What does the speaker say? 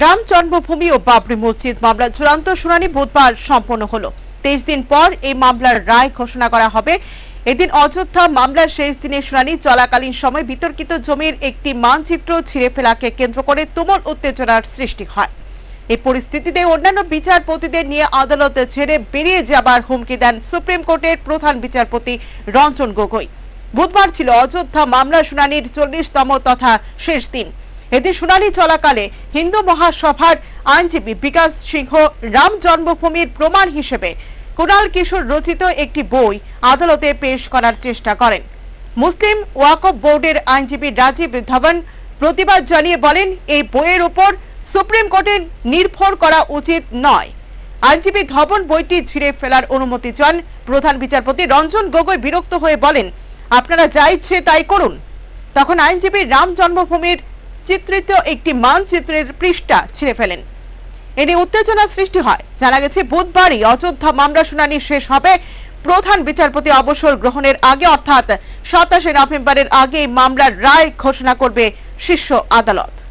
রাম জন্মভূমি ও বাবরি মসজিদ মামলার চূড়ান্ত শুনানি বুধবার সম্পন্ন হল তেইশ দিন পর এই মামলার রায় ঘোষণা করা হবে এদিন অযোধ্যা মামলার শেষ দিনের শুনানি চলাকালীন সময় বিতর্কিত জমির একটি মানচিত্র ছিঁড়ে ফেলাকে কেন্দ্র করে তুমুল উত্তেজনার সৃষ্টি হয় এই পরিস্থিতিতে অন্যান্য বিচারপতিদের নিয়ে আদালতে ছেড়ে বেরিয়ে যাবার হুমকি দেন সুপ্রিম কোর্টের প্রধান বিচারপতি রঞ্জন গগৈ বুধবার ছিল অযোধ্যা মামলা শুনানির চল্লিশতম তথা শেষ দিন এতে শুনানি চলাকালে হিন্দু মহাসভার আইনজীবী বিকাশ সিংহ রাম জন্মভূমির প্রমাণ হিসেবে কুণাল কিশোর রচিত একটি বই আদালতে পেশ করার চেষ্টা করেন মুসলিম ওয়াকফ বোর্ডের আইনজীবী রাজীব ধবন প্রতিবাদ জানিয়ে বলেন এই বইয়ের উপর সুপ্রিম কোর্টের নির্ভর করা উচিত নয় আইনজীবী ধবন বইটি ছিঁড়ে ফেলার অনুমতি চান প্রধান বিচারপতি রঞ্জন গগৈ বিরক্ত হয়ে বলেন আপনারা যা ইচ্ছে তাই করুন তখন আইনজীবী রাম জন্মভূমির চিত্রিত একটি মানচিত্রের পৃষ্ঠা ছিঁড়ে ফেলেন এটি উত্তেজনা সৃষ্টি হয় জানা গেছে বুধবারই অযোধ্যা মামলা শুনানি শেষ হবে প্রধান বিচারপতি অবসর গ্রহণের আগে অর্থাৎ সাতাশে নভেম্বরের আগে মামলার রায় ঘোষণা করবে শীর্ষ আদালত